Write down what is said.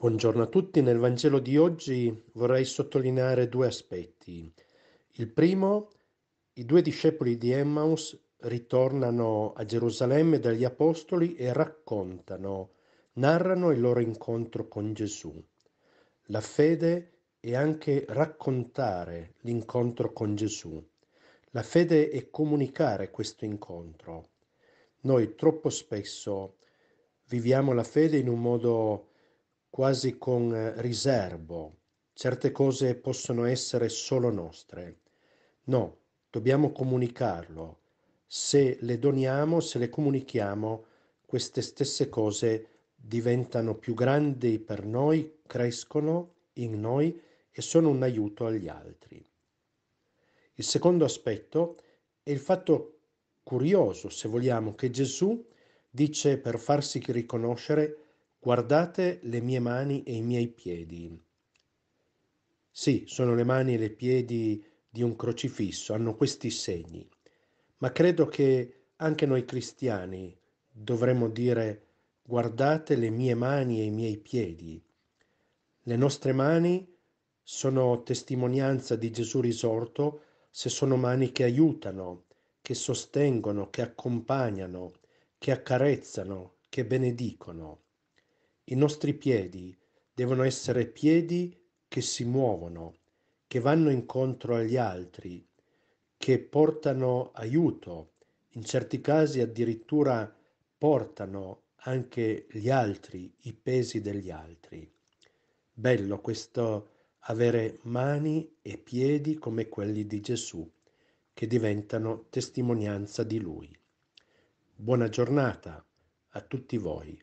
Buongiorno a tutti, nel Vangelo di oggi vorrei sottolineare due aspetti. Il primo, i due discepoli di Emmaus ritornano a Gerusalemme dagli Apostoli e raccontano, narrano il loro incontro con Gesù. La fede è anche raccontare l'incontro con Gesù. La fede è comunicare questo incontro. Noi troppo spesso viviamo la fede in un modo quasi con eh, riserbo, certe cose possono essere solo nostre. No, dobbiamo comunicarlo. Se le doniamo, se le comunichiamo, queste stesse cose diventano più grandi per noi, crescono in noi e sono un aiuto agli altri. Il secondo aspetto è il fatto curioso, se vogliamo, che Gesù dice per farsi riconoscere Guardate le mie mani e i miei piedi. Sì, sono le mani e le piedi di un crocifisso, hanno questi segni. Ma credo che anche noi cristiani dovremmo dire guardate le mie mani e i miei piedi. Le nostre mani sono testimonianza di Gesù risorto se sono mani che aiutano, che sostengono, che accompagnano, che accarezzano, che benedicono. I nostri piedi devono essere piedi che si muovono, che vanno incontro agli altri, che portano aiuto, in certi casi addirittura portano anche gli altri, i pesi degli altri. Bello questo avere mani e piedi come quelli di Gesù, che diventano testimonianza di Lui. Buona giornata a tutti voi.